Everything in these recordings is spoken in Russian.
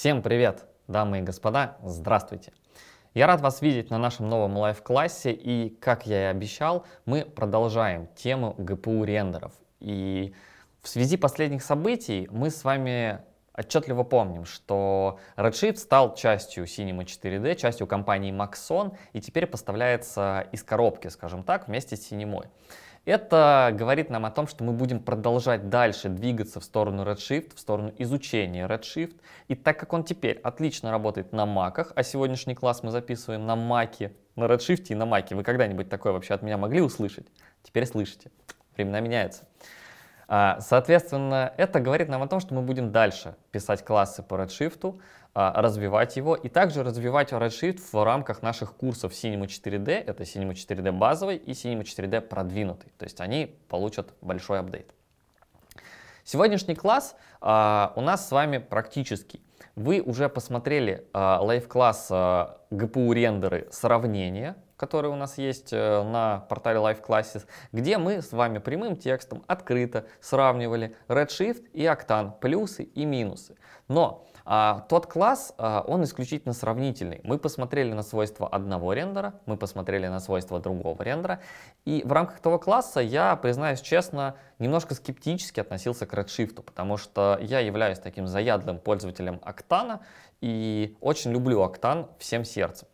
Всем привет, дамы и господа, здравствуйте! Я рад вас видеть на нашем новом лайв-классе, и, как я и обещал, мы продолжаем тему ГПУ рендеров. И в связи последних событий мы с вами отчетливо помним, что Redshift стал частью Cinema 4D, частью компании Maxon, и теперь поставляется из коробки, скажем так, вместе с Cinema. Это говорит нам о том, что мы будем продолжать дальше двигаться в сторону Redshift, в сторону изучения Redshift. И так как он теперь отлично работает на маках, а сегодняшний класс мы записываем на маке, на Redshift и на маке, вы когда-нибудь такое вообще от меня могли услышать? Теперь слышите. Времена меняются. А, соответственно, это говорит нам о том, что мы будем дальше писать классы по Redshift, а, развивать его и также развивать Redshift в рамках наших курсов Cinema 4D. Это Cinema 4D базовый и Cinema 4D продвинутый. То есть они получат большой апдейт. Сегодняшний класс а, у нас с вами практический. Вы уже посмотрели а, лайв-класс а, GPU-рендеры сравнения который у нас есть э, на портале Life Classes, где мы с вами прямым текстом открыто сравнивали Redshift и Octane, плюсы и минусы. Но а, тот класс, а, он исключительно сравнительный. Мы посмотрели на свойства одного рендера, мы посмотрели на свойства другого рендера, и в рамках этого класса я, признаюсь честно, немножко скептически относился к Redshift, потому что я являюсь таким заядлым пользователем Octane и очень люблю Octane всем сердцем.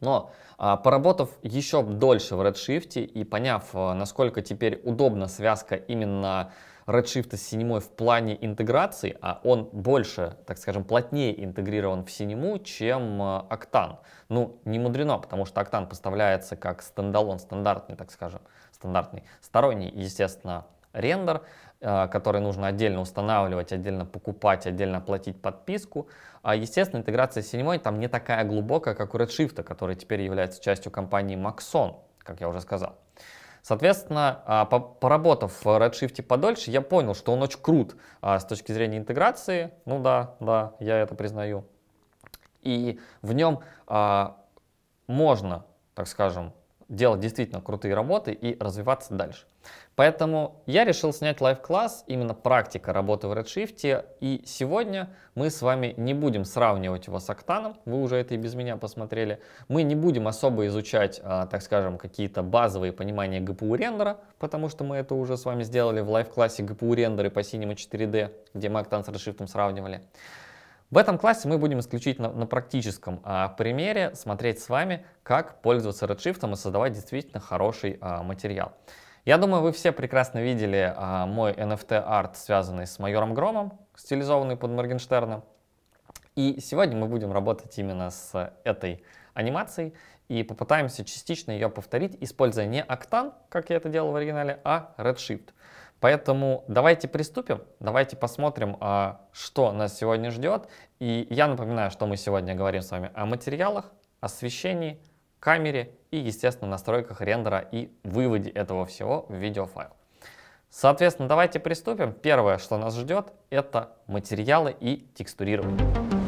Но а, поработав еще дольше в Redshift и поняв, а, насколько теперь удобна связка именно Redshift с Cinema в плане интеграции, а он больше, так скажем, плотнее интегрирован в Cinema, чем а, Octan. Ну, не мудрено, потому что Octan поставляется как стендалон, стандартный, так скажем, стандартный, сторонний, естественно, рендер, э, который нужно отдельно устанавливать, отдельно покупать, отдельно платить подписку. А, естественно, интеграция с седьмой там не такая глубокая, как у Redshift, который теперь является частью компании Maxon, как я уже сказал. Соответственно, а, поработав в Redshift подольше, я понял, что он очень крут а, с точки зрения интеграции. Ну да, да, я это признаю. И в нем можно, так скажем, делать действительно крутые работы и развиваться дальше. Поэтому я решил снять лайв-класс, именно практика работы в Redshift, и сегодня мы с вами не будем сравнивать его с Октаном, вы уже это и без меня посмотрели, мы не будем особо изучать, а, так скажем, какие-то базовые понимания GPU рендера, потому что мы это уже с вами сделали в лайв-классе GPU рендеры по Cinema 4D, где мы Octane с Redshift сравнивали. В этом классе мы будем исключительно на практическом а, примере смотреть с вами, как пользоваться Redshift и создавать действительно хороший а, материал. Я думаю, вы все прекрасно видели а, мой NFT-арт, связанный с майором Громом, стилизованный под Моргенштерна. И сегодня мы будем работать именно с этой анимацией и попытаемся частично ее повторить, используя не Octane, как я это делал в оригинале, а Redshift. Поэтому давайте приступим, давайте посмотрим, а, что нас сегодня ждет. И я напоминаю, что мы сегодня говорим с вами о материалах, освещении, камере и, естественно, настройках рендера и выводе этого всего в видеофайл. Соответственно, давайте приступим. Первое, что нас ждет, это материалы и текстурирование.